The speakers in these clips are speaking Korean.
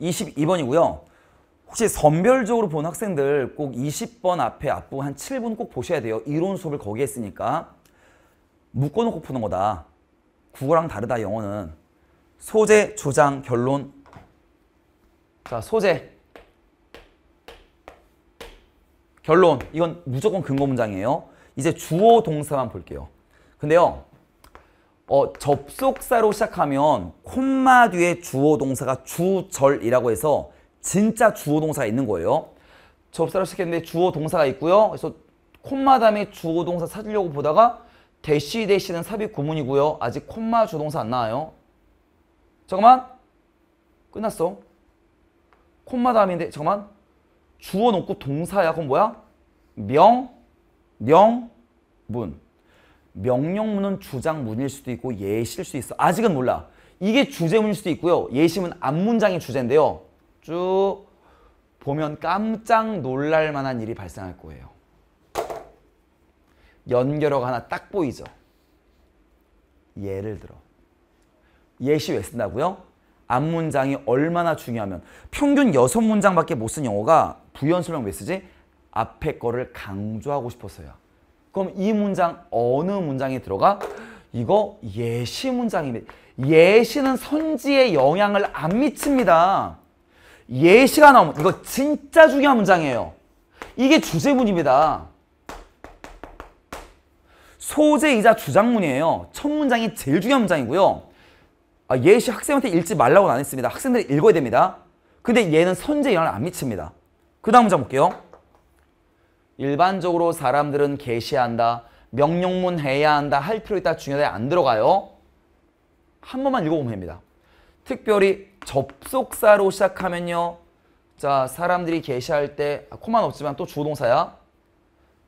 22번이고요. 혹시 선별적으로 본 학생들 꼭 20번 앞에 앞부 한 7분 꼭 보셔야 돼요. 이론 수업을 거기에 했으니까. 묶어놓고 푸는 거다. 국어랑 다르다 영어는. 소재, 조장 결론. 자 소재. 결론. 이건 무조건 근거 문장이에요. 이제 주어 동사만 볼게요. 근데요. 어, 접속사로 시작하면 콤마 뒤에 주어 동사가 주절이라고 해서 진짜 주어 동사가 있는 거예요. 접사로 속 시작했는데 주어 동사가 있고요. 그래서 콤마 다음에 주어 동사 찾으려고 보다가 대시 대시는 삽입 구문이고요. 아직 콤마 주 동사 안 나와요. 잠깐만. 끝났어. 콤마 다음인데 잠깐만. 주어 놓고 동사야. 그건 뭐야? 명, 명, 문. 명령문은 주장문일 수도 있고 예시일 수도 있어. 아직은 몰라. 이게 주제문일 수도 있고요. 예시문 앞문장이 주제인데요. 쭉 보면 깜짝 놀랄 만한 일이 발생할 거예요. 연결어가 하나 딱 보이죠. 예를 들어. 예시 왜 쓴다고요? 앞문장이 얼마나 중요하면 평균 여섯 문장밖에 못 쓴 영어가 부연 설명 왜 쓰지? 앞에 거를 강조하고 싶어서요. 그럼 이 문장 어느 문장에 들어가? 이거 예시 문장입니다. 예시는 선지에 영향을 안 미칩니다. 예시가 나오면 이거 진짜 중요한 문장이에요. 이게 주제문입니다. 소재이자 주장문이에요. 첫 문장이 제일 중요한 문장이고요. 아, 예시 학생한테 읽지 말라고는 안 했습니다. 학생들이 읽어야 됩니다. 근데 얘는 선제 영향을 안 미칩니다. 그 다음 문장 볼게요. 일반적으로 사람들은 개시한다, 명령문 해야 한다 할 필요 있다 중요하게 안 들어가요. 한 번만 읽어보면 됩니다. 특별히 접속사로 시작하면요. 자, 사람들이 게시할 때 아, 코만 없지만 또 주동사야.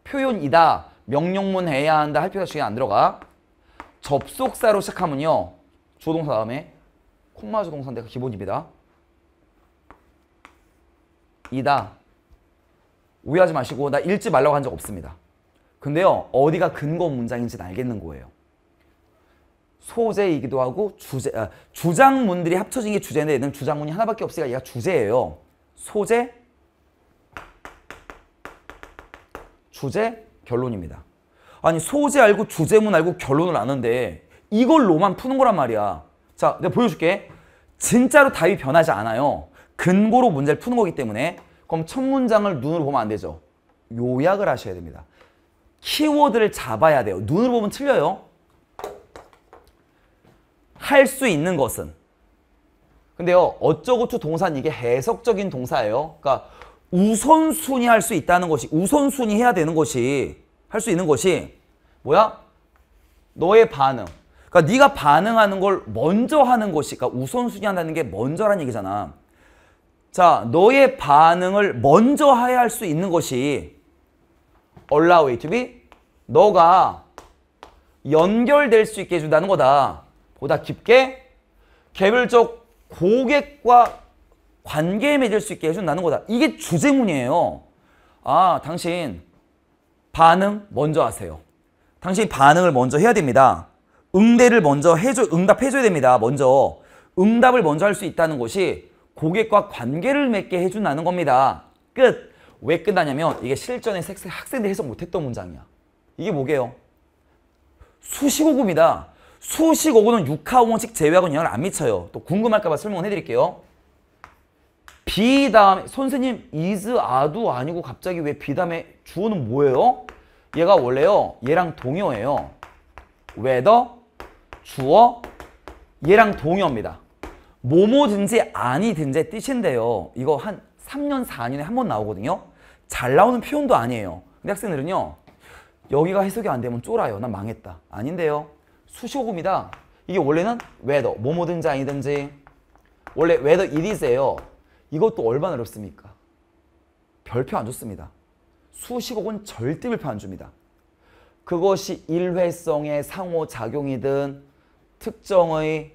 표현이다. 명령문 해야 한다. 할 필요가 중에 안 들어가. 접속사로 시작하면요. 주동사 다음에 콤마 주동사인데 기본입니다. 이다. 오해하지 마시고 나 읽지 말라고 한 적 없습니다. 근데요 어디가 근거 문장인지는 알겠는 거예요. 소재이기도 하고 주제, 아, 주장문들이 합쳐진 게 주제인데 얘는 주장문이 하나밖에 없으니까 얘가 주제예요. 소재, 주제, 결론입니다. 아니 소재 알고 주제문 알고 결론을 아는데 이걸로만 푸는 거란 말이야. 자 내가 보여줄게. 진짜로 답이 변하지 않아요. 근거로 문제를 푸는 거기 때문에 그럼 첫 문장을 눈으로 보면 안 되죠. 요약을 하셔야 됩니다. 키워드를 잡아야 돼요. 눈으로 보면 틀려요. 할 수 있는 것은. 근데요. 어쩌고저쩌 동사는 이게 해석적인 동사예요. 그러니까 우선순위 할 수 있다는 것이 우선순위 해야 되는 것이 할 수 있는 것이 뭐야? 너의 반응. 그러니까 네가 반응하는 걸 먼저 하는 것이 그러니까 우선순위 한다는 게먼저라는 얘기잖아. 자, 너의 반응을 먼저 하야할 수 있는 것이 allow it to be 너가 연결될 수 있게 해준다는 거다. 보다 깊게 개별적 고객과 관계 맺을 수 있게 해준다는 거다. 이게 주제문이에요. 아, 당신 반응 먼저 하세요. 당신 반응을 먼저 해야 됩니다. 응대를 먼저 해줘, 응답해줘야 됩니다. 먼저. 응답을 먼저 할 수 있다는 것이 고객과 관계를 맺게 해준다는 겁니다. 끝! 왜 끝나냐면 이게 실전에 학생들이 해석 못했던 문장이야. 이게 뭐게요? 수식어구입니다. 수식어구는 육하원칙 제외하고는 영향을 안 미쳐요. 또 궁금할까봐 설명해드릴게요. 비 다음에 선생님 is, are도 아니고 갑자기 왜비 다음에 주어는 뭐예요? 얘가 원래요. 얘랑 동요예요. whether, 주어, 얘랑 동요입니다. 뭐뭐든지 아니든지 뜻인데요. 이거 한 3년, 4년에 한 번 나오거든요. 잘 나오는 표현도 아니에요. 근데 학생들은요. 여기가 해석이 안 되면 쫄아요. 난 망했다. 아닌데요. 수시오금이다. 이게 원래는 whether, 뭐뭐든지 아니든지 원래 whether it is예요. 이것도 얼마나 어렵습니까? 별표 안 줬습니다. 수시곡은 절대 별표 안 줍니다. 그것이 일회성의 상호작용이든 특정의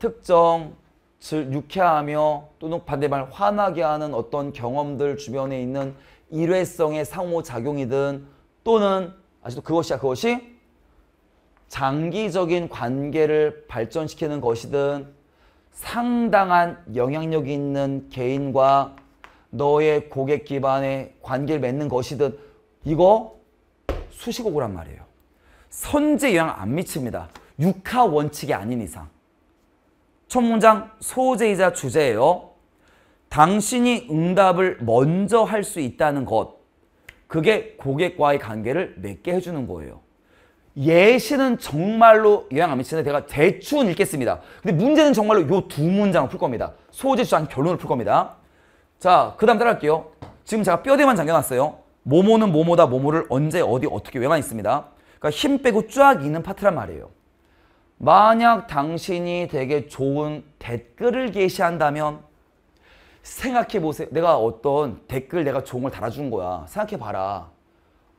특정 즉 유쾌하며 또는 반대말 화나게 하는 어떤 경험들 주변에 있는 일회성의 상호작용이든 또는 아직도 그것이야 그것이 장기적인 관계를 발전시키는 것이든 상당한 영향력이 있는 개인과 너의 고객 기반의 관계를 맺는 것이든 이거 수식어고란 말이에요. 선제 영향 안 미칩니다. 육하 원칙이 아닌 이상. 첫 문장 소재이자 주제예요. 당신이 응답을 먼저 할 수 있다는 것. 그게 고객과의 관계를 맺게 해주는 거예요. 예시는 정말로 영향 안 미치는데 제가 대충 읽겠습니다. 근데 문제는 정말로 요 두 문장을 풀 겁니다. 소재, 주장, 결론을 풀 겁니다. 자, 그 다음 따라할게요. 지금 제가 뼈대만 잠겨놨어요. 모모는 모모다 모모를 언제 어디 어떻게 외만 있습니다. 그러니까 힘 빼고 쫙 있는 파트란 말이에요. 만약 당신이 되게 좋은 댓글을 게시한다면 생각해 보세요. 내가 어떤 댓글 내가 좋은 걸 달아준 거야. 생각해 봐라.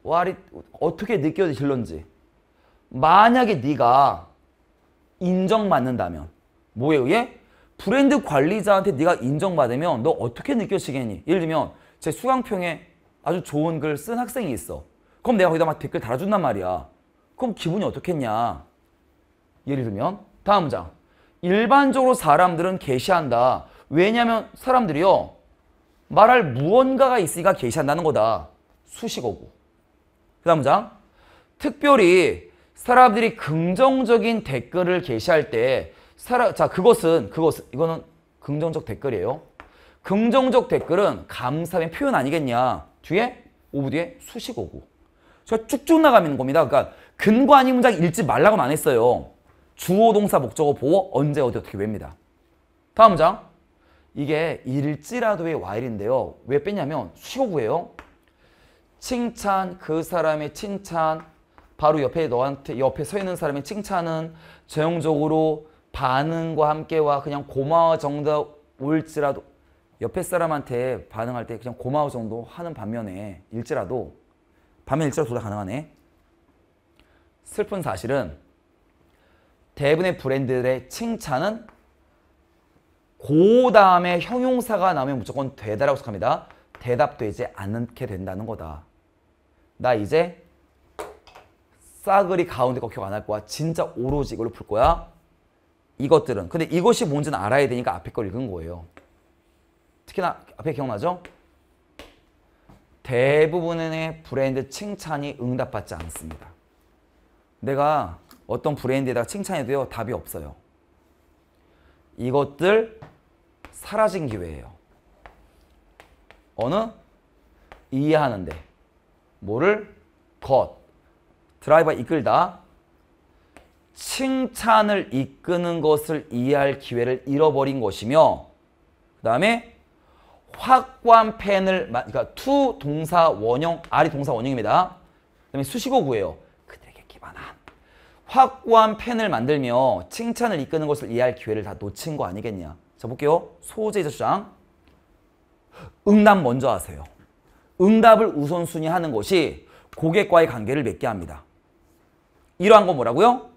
와리 어떻게 느껴질런지. 만약에 네가 인정받는다면 뭐에 의해? 브랜드 관리자한테 네가 인정받으면 너 어떻게 느껴지겠니? 예를 들면 제 수강평에 아주 좋은 글 쓴 학생이 있어. 그럼 내가 거기다 막 댓글 달아준단 말이야. 그럼 기분이 어떻겠냐? 예를 들면 다음 문장. 일반적으로 사람들은 개시한다. 왜냐하면 사람들이요. 말할 무언가가 있으니까 개시한다는 거다. 수식어고. 그 다음 문장. 특별히 사람들이 긍정적인 댓글을 게시할 때 사람, 자 그것은 그것 이거는 긍정적 댓글이에요. 긍정적 댓글은 감사의 표현 아니겠냐. 뒤에 오브 뒤에 수식어고. 제가 쭉쭉 나가는 겁니다. 그러니까 근거 아닌 문장 읽지 말라고는 안 했어요. 주어 동사 목적어 보어 언제 어디 어떻게 외입니다. 다음 장. 이게 일지라도의 while인데요. 왜 빼냐면 수식구예요 칭찬, 그 사람의 칭찬, 바로 옆에 너한테 옆에 서 있는 사람의 칭찬은 전형적으로 반응과 함께와 그냥 고마워 정도 올지라도 옆에 사람한테 반응할 때 그냥 고마워 정도 하는 반면에 일지라도 반면 일지라도 둘다 가능하네. 슬픈 사실은 대부분의 브랜드들의 칭찬은 고 다음에 형용사가 나오면 무조건 되다라고 생각합니다. 대답되지 않게 된다는 거다. 나 이제 싸그리 가운데 거 기억 안할 거야. 진짜 오로지 이걸로 풀 거야. 이것들은. 근데 이것이 뭔지는 알아야 되니까 앞에 걸 읽은 거예요. 특히나 앞에 기억나죠? 대부분의 브랜드 칭찬이 응답받지 않습니다. 내가 어떤 브랜드에다가 칭찬해도요 답이 없어요. 이것들 사라진 기회예요. 어느? 이해하는데 뭐를? 것 드라이버 이끌다 칭찬을 이끄는 것을 이해할 기회를 잃어버린 것이며 그 다음에 확관 펜을 그러니까 투 동사 원형 R이 동사 원형입니다. 그다음에 수식어 구예요. 확고한 팬을 만들며 칭찬을 이끄는 것을 이해할 기회를 다 놓친 거 아니겠냐. 자 볼게요. 소재 저장. 응답 먼저 하세요. 응답을 우선순위 하는 것이 고객과의 관계를 맺게 합니다. 이러한 건 뭐라고요?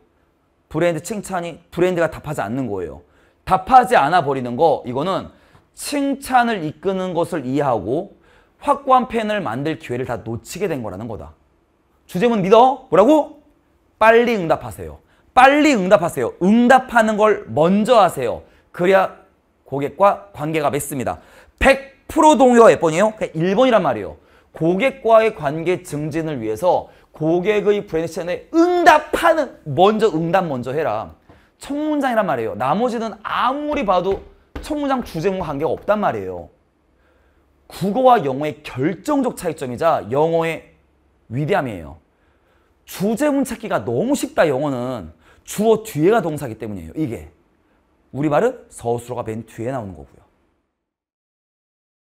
브랜드 칭찬이 브랜드가 답하지 않는 거예요. 답하지 않아 버리는 거 이거는 칭찬을 이끄는 것을 이해하고 확고한 팬을 만들 기회를 다 놓치게 된 거라는 거다. 주제문 믿어? 뭐라고? 빨리 응답하세요. 빨리 응답하세요. 응답하는 걸 먼저 하세요. 그래야 고객과 관계가 맺습니다. 100% 동의와 몇 번이에요? 그냥 1번이란 말이에요. 고객과의 관계 증진을 위해서 고객의 브랜드션에 응답하는 먼저 응답 먼저 해라. 청문장이란 말이에요. 나머지는 아무리 봐도 청문장 주제문과 관계가 없단 말이에요. 국어와 영어의 결정적 차이점이자 영어의 위대함이에요. 주제문 찾기가 너무 쉽다 영어는 주어 뒤에가 동사기 때문이에요. 이게 우리말은 서술어가 맨 뒤에 나오는 거고요.